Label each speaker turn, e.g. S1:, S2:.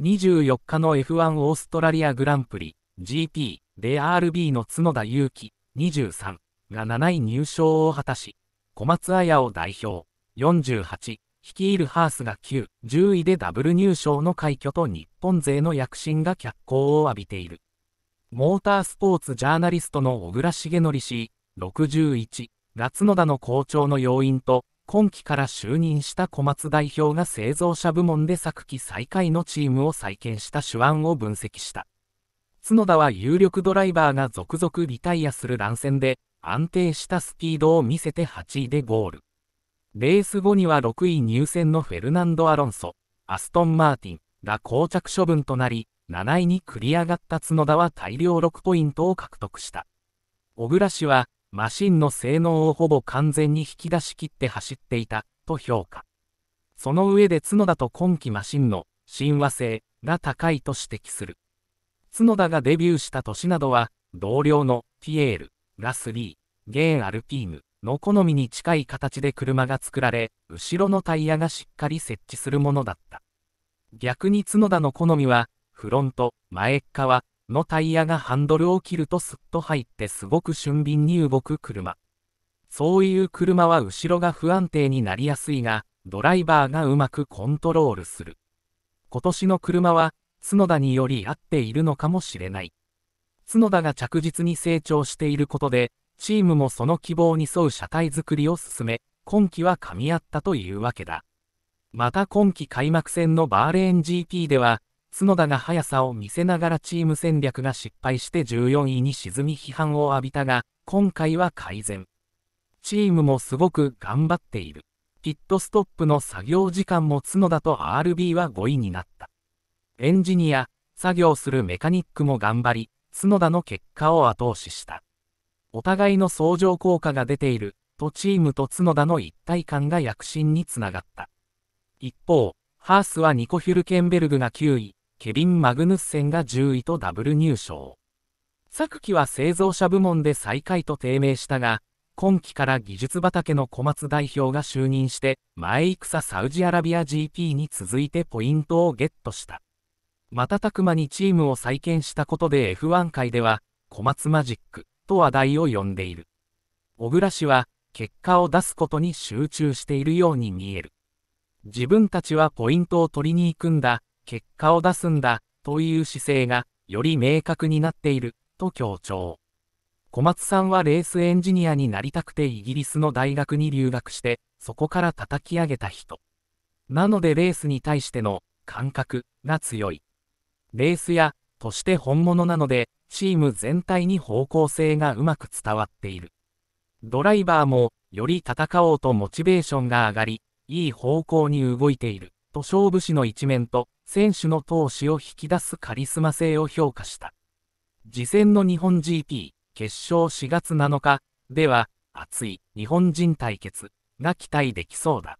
S1: 24日の F1 オーストラリアグランプリ GP で RB の角田裕樹23が7位入賞を果たし、小松彩を代表48率いるハースが9、10位でダブル入賞の快挙と日本勢の躍進が脚光を浴びている。モータースポーツジャーナリストの小倉重則氏61が角田の好調の要因と今期から就任した小松代表が製造者部門で昨季最下位のチームを再建した手腕を分析した。角田は有力ドライバーが続々リタイアする乱戦で、安定したスピードを見せて8位でゴール。レース後には6位入選のフェルナンド・アロンソ、アストン・マーティンが膠着処分となり、7位に繰り上がった角田は大量6ポイントを獲得した。小倉氏は、マシンの性能をほぼ完全に引き出し切って走っていた、と評価。その上で角田と今季マシンの親和性が高いと指摘する。角田がデビューした年などは、同僚のピエール、ラスリー、ゲーン・アルピーヌの好みに近い形で車が作られ、後ろのタイヤがしっかり設置するものだった。逆に角田の好みは、フロント、前っ側、のタイヤがハンドルを切るとスッと入ってすごく俊敏に動く車。そういう車は後ろが不安定になりやすいが、ドライバーがうまくコントロールする。今年の車は、角田により合っているのかもしれない。角田が着実に成長していることで、チームもその希望に沿う車体作りを進め、今季は噛み合ったというわけだ。また今季開幕戦のバーレーン GP では、角田が速さを見せながらチーム戦略が失敗して14位に沈み批判を浴びたが、今回は改善。チームもすごく頑張っている。ピットストップの作業時間も角田と RB は5位になった。エンジニア、作業するメカニックも頑張り、角田の結果を後押しした。お互いの相乗効果が出ている、とチームと角田の一体感が躍進につながった。一方、ハースはニコ・ヒュルケンベルグが9位、ケビン・マグヌッセンが10位とダブル入賞。昨季は製造者部門で最下位と低迷したが、今季から技術畑の小松代表が就任して、前戦サウジアラビア GP に続いてポイントをゲットした。瞬く間にチームを再建したことで F1 界では、小松マジックと話題を呼んでいる。小倉氏は、結果を出すことに集中しているように見える。自分たちはポイントを取りに行くんだ、結果を出すんだ、という姿勢が、より明確になっている、と強調。小松さんはレースエンジニアになりたくてイギリスの大学に留学して、そこから叩き上げた人。なのでレースに対しての感覚が強い。レースやとして本物なので、チーム全体に方向性がうまく伝わっている。ドライバーもより戦おうとモチベーションが上がり、いい方向に動いている。と勝負師の一面と選手の闘志を引き出すカリスマ性を評価した。次戦の日本 GP 決勝4月7日では熱い日本人対決が期待できそうだ。